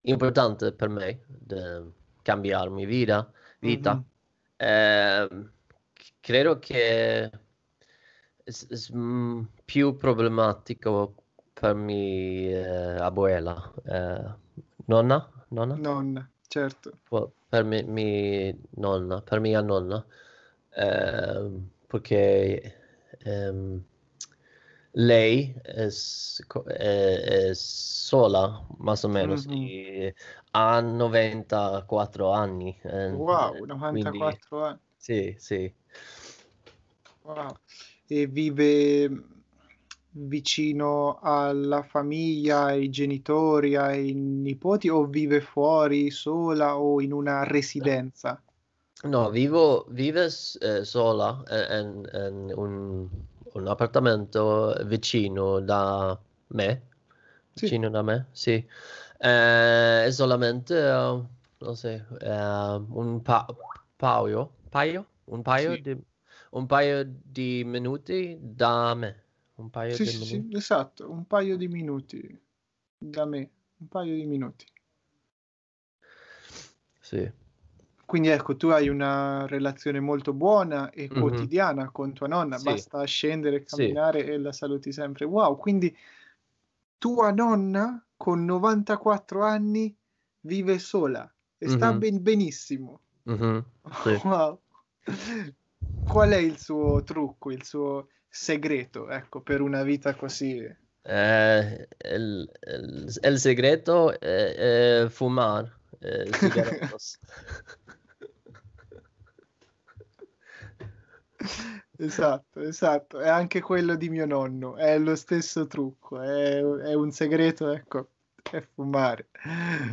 importante per me di cambiare mia vita. vita. Mm-hmm. Eh, credo che è mm, più problematico per mia eh, abuela, eh, nonna, nonna? Nonna, certo. Per, mi, mi nonna, per mia nonna, eh, perché ehm, lei è, è, è sola, più o meno, mm-hmm. sì, ha 94 anni. Eh, wow, 94 eh, quindi, anni. Sì, sì. Wow. E vive vicino alla famiglia, ai genitori, ai nipoti o vive fuori sola o in una residenza? No, vivo, vive eh, sola eh, in, in un un appartamento vicino da me. Sì. Vicino da me, sì. Eh, è solamente, uh, non so, uh, un pa- paio, paio? Un paio, sì. di, un paio di minuti da me. Un paio sì, di sì, minuti. Sì, esatto, un paio di minuti da me. Un paio di minuti. Sì. Quindi ecco, tu hai una relazione molto buona e mm-hmm. quotidiana con tua nonna, sì. basta scendere, camminare sì. e la saluti sempre. Wow, quindi tua nonna con 94 anni vive sola e mm-hmm. sta ben benissimo. Mm-hmm. Sì. Wow. Qual è il suo trucco, il suo segreto, ecco, per una vita così? Eh, il, il, il segreto è, è fumare. Eh, cigarros. Esatto, esatto, è anche quello di mio nonno, è lo stesso trucco, è, è un segreto, ecco, è fumare.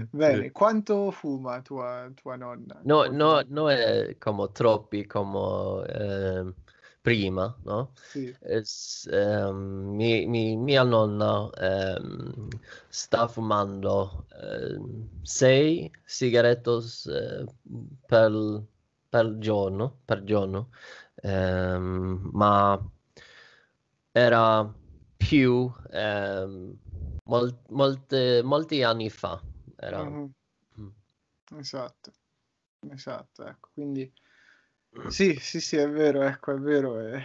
Bene, quanto fuma tua, tua nonna? No, no, no è come troppi, come eh, prima, no? Sì. Es, eh, ehm, mi, mi, mia nonna eh, sta fumando ehm, sei sigarette eh, per, per giorno, per giorno ehm, ma era più ehm, mol- molte, molti anni fa. Era... Mm-hmm. Mm. Esatto, esatto, ecco, quindi sì, sì, sì, è vero, ecco, è vero. È... Eh.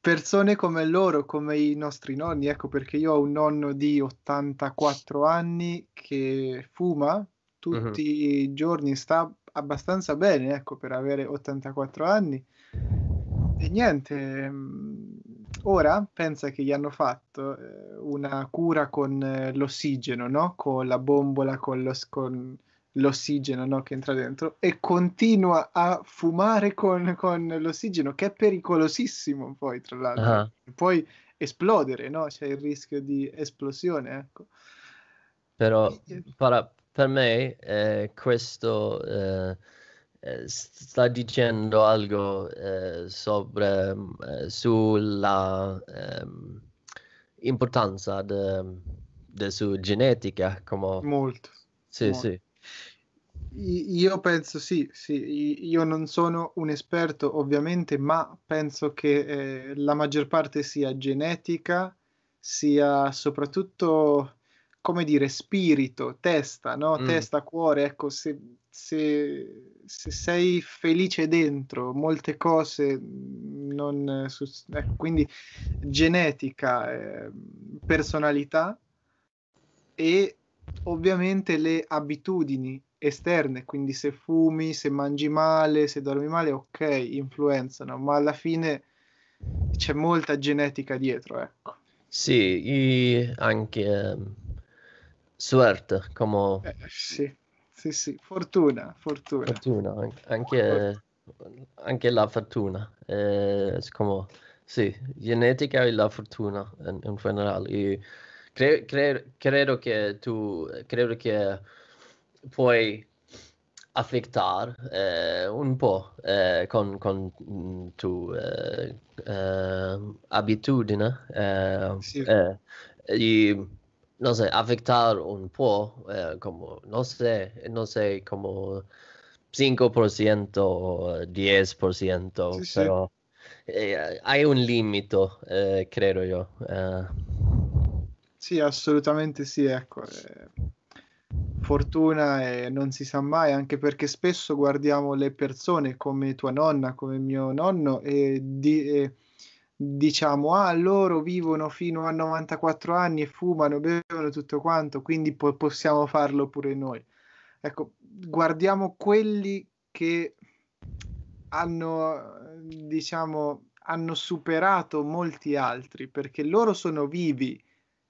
Persone come loro, come i nostri nonni, ecco perché io ho un nonno di 84 anni che fuma mhm. tutti mm-hmm. i giorni, sta abbastanza bene, ecco, per avere 84 anni. E niente, mm, ora pensa che gli hanno fatto eh, una cura con eh, l'ossigeno, no? Con la bombola, con, lo, con l'ossigeno no? che entra dentro e continua a fumare con, con l'ossigeno che è pericolosissimo poi tra l'altro uh-huh. poi esplodere no? c'è il rischio di esplosione ecco. però para- per me eh, questo eh, eh sta dicendo algo eh, sobre, mm, eh, sulla ehm, importanza della sua genetica. Come... Molto. Sì, Molto. sì. Io penso sì, sì, io non sono un esperto ovviamente, ma penso che eh, la maggior parte sia genetica, sia soprattutto come dire, spirito, testa, no? mm. testa, cuore, ecco, se, se, se, sei felice dentro, molte cose non... Ecco, quindi genetica, eh, personalità e ovviamente le abitudini esterne, quindi se fumi, se mangi male, se dormi male, ok, influenzano, ma alla fine c'è molta genetica dietro, ecco. Sì, anche... Um Suerte, come... Eh, sì, sì, sì, fortuna, fortuna. Fortuna, anche, anche la fortuna. Eh, come... Sì, genetica e la fortuna in, in generale. E cre- cre- credo che tu, credo che puoi affettare eh, un po' eh, con, con mm, tu eh, eh abitudine. Eh, sì. Eh, e no sé, afectar un poco, eh, como, no sé, no sé, como 5%, 10%, sí, pero sí. Eh, hay un límite, eh, creo yo. Eh. Sì, assolutamente sì, ecco. Eh, fortuna e eh, non si sa mai, anche perché spesso guardiamo le persone come tua nonna, come mio nonno e, di, e diciamo, ah, loro vivono fino a 94 anni e fumano, bevono tutto quanto, quindi po- possiamo farlo pure noi. Ecco, guardiamo quelli che hanno, diciamo, hanno superato molti altri, perché loro sono vivi,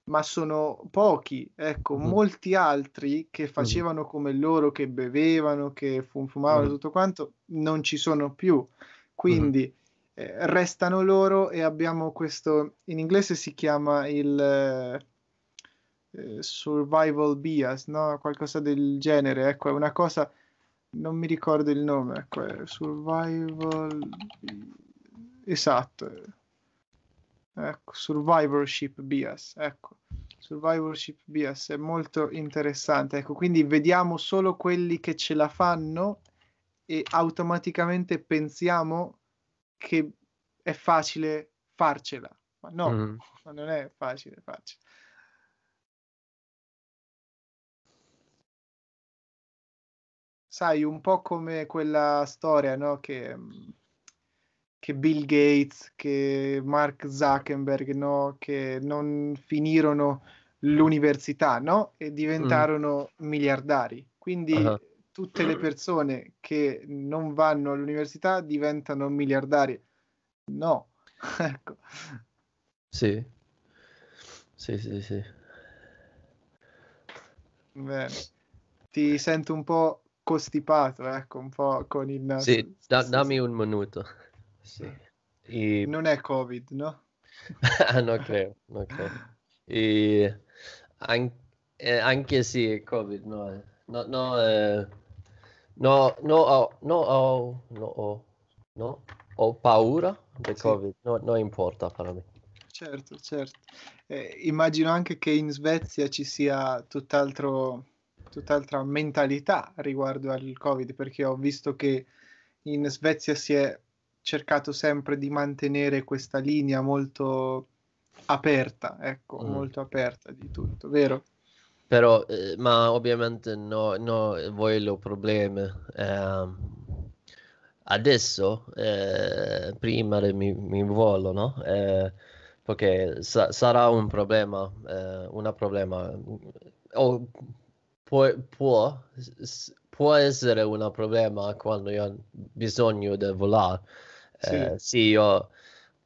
ma sono pochi. Ecco, mm. molti altri che mm-hmm. facevano come loro, che bevevano, che fumavano mm. tutto quanto, non ci sono più. Quindi eh, restano loro e abbiamo questo, in inglese si chiama il eh, eh, survival bias, no? qualcosa del genere, ecco, è una cosa, non mi ricordo il nome, ecco, survival, esatto, ecco, survivorship bias, ecco. Survivorship Bias è molto interessante. Ecco, quindi vediamo solo quelli che ce la fanno e automaticamente pensiamo che è facile farcela, ma no, mm. ma non è facile farcela. Sai, un po' come quella storia, no? Che, mm, che Bill Gates, che Mark Zuckerberg, no? Che non finirono l'università, no? E diventarono mm. miliardari. Quindi uh-huh tutte le persone che non vanno all'università diventano miliardarie. No, ecco. Sì. Sì, sì, sì. Bene. Ti sento un po' costipato, ecco, un po' con il naso. Sì, da- dammi un minuto. Sì. E... Non è Covid, no? no, creo, ah, no credo. E... An- eh, anche se sì, è Covid, no? Eh. No, no eh No, no, oh, no, oh, no, oh, no, ho paura del sì. Covid, no, non importa per me. Certo, certo. Eh, immagino anche che in Svezia ci sia tutt'altro, tutt'altra mentalità riguardo al Covid, perché ho visto che in Svezia si è cercato sempre di mantenere questa linea molto aperta, ecco, mm. molto aperta di tutto, vero? però, eh, ma ovviamente no, no voglio problemi. Eh, adesso, eh, prima del mi, mi volo, no? Eh, perché sa- sarà un problema, eh, una problema, o può, può, può essere un problema quando io ho bisogno di volare. Sì. Eh, sì, io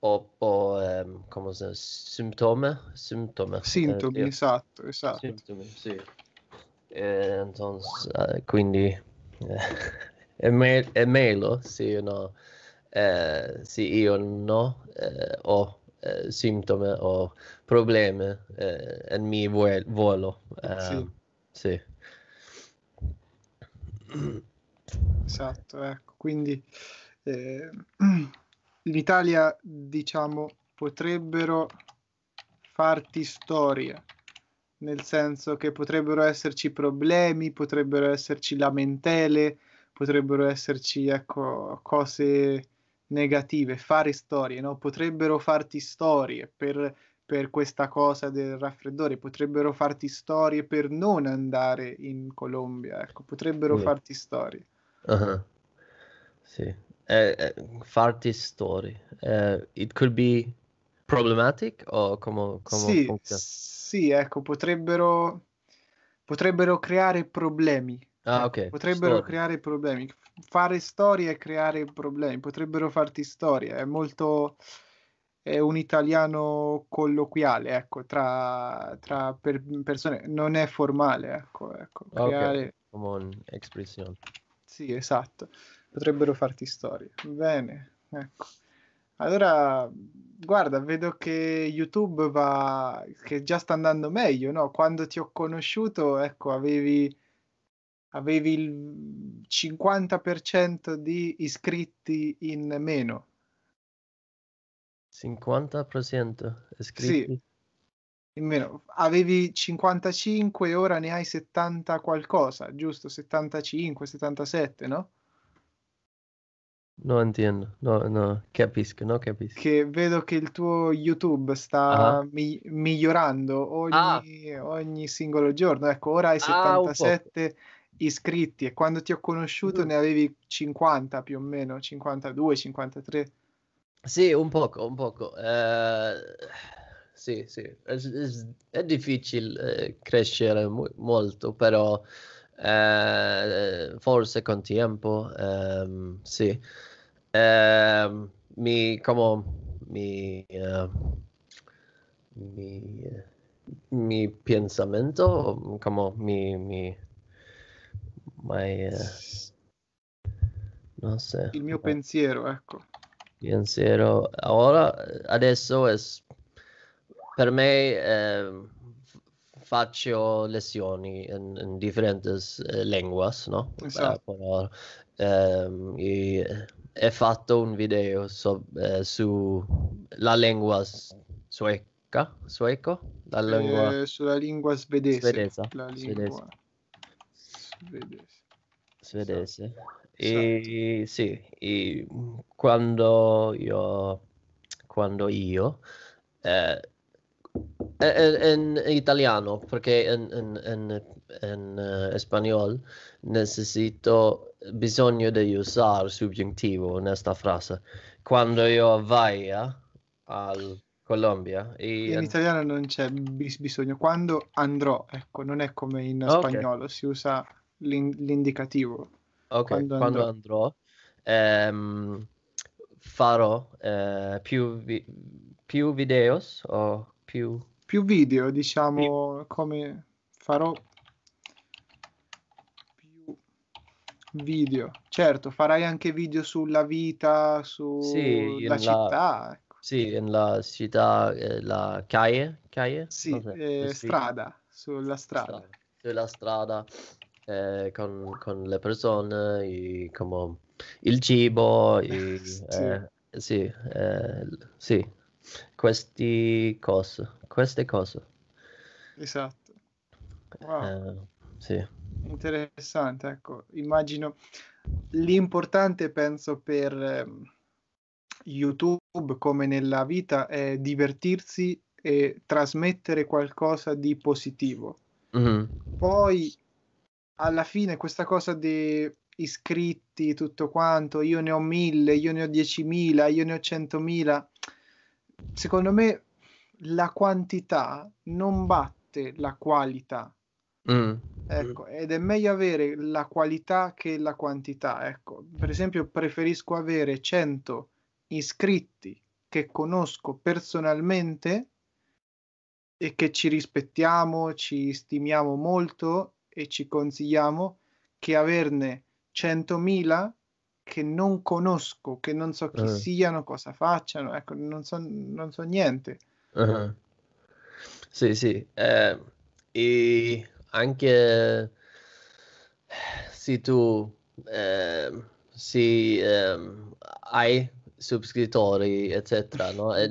o, o ehm, come si eh, sintomi? Sintomi, sintomi eh, esatto, esatto. Sintomi, sì. E, entonces, eh, quindi eh, è, me- è meglio se io, no, eh, se io no eh, ho eh, sintomi o problemi eh, mi vuol- volo. Ehm, sì. sì. Esatto, ecco, quindi... l'Italia, diciamo, potrebbero farti storia, nel senso che potrebbero esserci problemi, potrebbero esserci lamentele, potrebbero esserci ecco, cose negative, fare storie, no? potrebbero farti storie per, per questa cosa del raffreddore, potrebbero farti storie per non andare in Colombia, ecco, potrebbero mm. farti storie. Uh-huh. Sì, uh, farti story. Uh, it could be problematic o come, come sì, funziona? Sì, ecco, potrebbero, potrebbero creare problemi. Ah, ok. Potrebbero story. creare problemi. Fare storie e creare problemi. Potrebbero farti storie. È molto... È un italiano colloquiale, ecco, tra, tra per, persone... Non è formale, ecco, ecco. Creare... Okay. Come un'espressione. Sì, esatto potrebbero farti storie. Bene, ecco. Allora, guarda, vedo che YouTube va, che già sta andando meglio, no? Quando ti ho conosciuto, ecco, avevi, avevi il 50% di iscritti in meno. 50% iscritti? Sì, in meno. Avevi 55 ora ne hai 70 qualcosa, giusto? 75, 77, no? Non entiendo, no, no, capisco, no, capisco. Che vedo che il tuo YouTube sta ah. mi- migliorando ogni, ah. ogni, singolo giorno. Ecco, ora hai 77 ah, iscritti e quando ti ho conosciuto mm. ne avevi 50 più o meno, 52, 53. Sì, un poco, un poco. Eh, sì, sì, è, è difficile eh, crescere mo- molto, però eh, forse con tempo, eh, sì. Eh, mi, come, mi, eh, mi, mi, pensamiento, come mi, mi my, eh, non so. Il mio pensiero, ecco. Pensiero, ora, adesso è, per me ehm, faccio lezioni in, in diferentes eh, lenguas, no? Esatto. Però, eh, e, fatto un video so, eh, su lingua sueca, sueco, la eh, lingua... sulla lingua svedese. Svedese. La lingua... svedese. svedese. Esatto. E sì, e quando io... Quando io eh, En, in italiano, perché in, in, in, in uh, eh, spagnolo necessito bisogno di usare in questa frase. Quando io vai al Colombia. E... In italiano non c'è bis- bisogno. Quando andrò, ecco, non è come in okay. spagnolo, si usa l'in- l'indicativo. Ok, quando, quando andrò, andrò ehm, farò eh, più, vi- più videos o più più video, diciamo, sì. come farò più video. Certo, farai anche video sulla vita, sulla sì, città. Ecco. Sì, nella città, eh, la calle, calle? Sì, eh, strada, sulla strada. strada. Sulla strada. Eh, con, con, le persone, i, come, il cibo, i, sì. Eh, sì, eh, sì, questi cose, queste cose. Esatto. Wow. Eh, sì. Interessante, ecco, immagino l'importante penso per eh, YouTube come nella vita è divertirsi e trasmettere qualcosa di positivo. Mm-hmm. Poi alla fine questa cosa di iscritti, tutto quanto, io ne ho mille, io ne ho diecimila, io ne ho centomila secondo me la quantità non batte la qualità. Mm. Ecco, ed è meglio avere la qualità che la quantità. Ecco, per esempio, preferisco avere 100 iscritti che conosco personalmente e che ci rispettiamo, ci stimiamo molto e ci consigliamo che averne 100.000 che non conosco, che non so chi eh. siano, cosa facciano, ecco, non so, non so niente. Uh-huh. Sì, sì. Eh, e anche se tu eh, se, ehm, hai subscrittori, eccetera, no? no. È,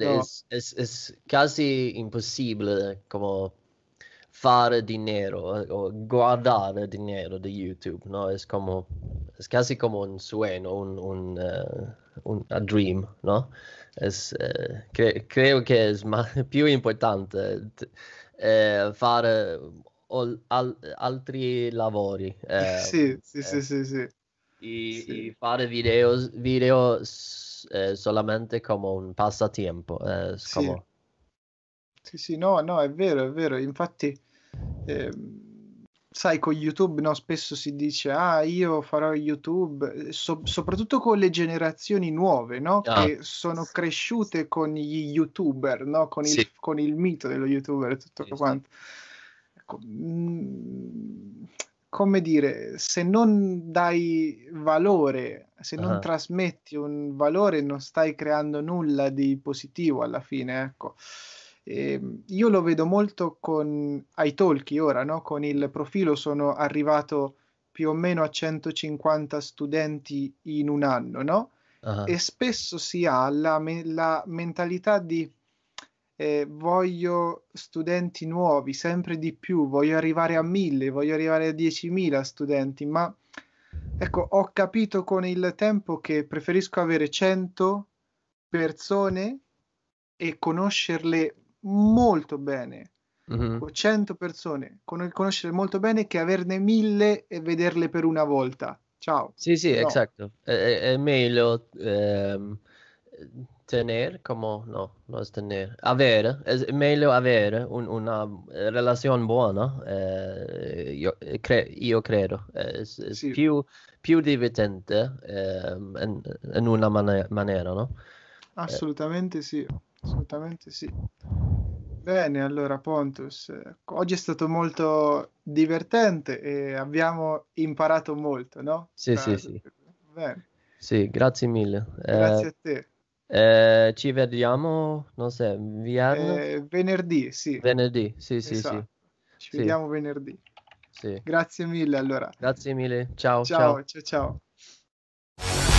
quasi impossibile come fare dinero eh, o guardar dinero de YouTube, ¿no? È come es casi como un sueño, un, un, uh, un a dream, ¿no? Es, eh, cre- creo che es più importante eh, fare ol- al- altri lavori. Eh, eh, sì, sì, sì, sì, sì. E, sì. e fare video, video solamente come un passatempo, es como... Sì. Sì, sì, no, no, è vero, è vero. Infatti, eh, sai, con YouTube no, spesso si dice, ah, io farò YouTube, eh, so- soprattutto con le generazioni nuove, no? Ah. Che sono cresciute con gli YouTuber, no? Con il, con il mito dello YouTuber e tutto sì, esatto. quanto. Ecco, mh, mm, come dire, se non dai valore, se non uh-huh. trasmetti un valore, non stai creando nulla di positivo alla fine, ecco. Eh, io lo vedo molto con i talkie ora, no? con il profilo sono arrivato più o meno a 150 studenti in un anno, no? Uh-huh. E spesso si ha la, me- la mentalità di eh, voglio studenti nuovi, sempre di più, voglio arrivare a 1000, voglio arrivare a 10.000 studenti, ma ecco, ho capito con il tempo che preferisco avere 100 persone e conoscerle molto bene mm-hmm. 100 persone, con conoscere molto bene che averne mille e vederle per una volta. Ciao. sì sì no. exacto. Eh, eh, meglio eh, tener, como, no, no es tener, haber, meglio avere un, una relazione buona, eh, io, eh, cre- io, credo, è, sì. più, più, divertente ehm, in, in, una man- maniera, no? Eh. Assolutamente sì assolutamente sì. Bene, allora Pontus, oggi è stato molto divertente e abbiamo imparato molto, no? Sì, Tra... sì, sì. Bene. Sì, grazie mille. Eh, grazie eh, a te. Eh, ci vediamo, non so, viernes... eh, venerdì, sì. Venerdì, sì, esatto. sì, sì. Esatto. Ci sì. vediamo venerdì. Sì. Grazie mille allora. Grazie mille, ciao. Ciao, ciao, ciao. ciao.